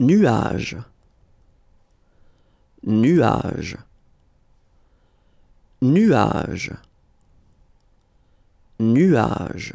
nuage nuage nuage nuage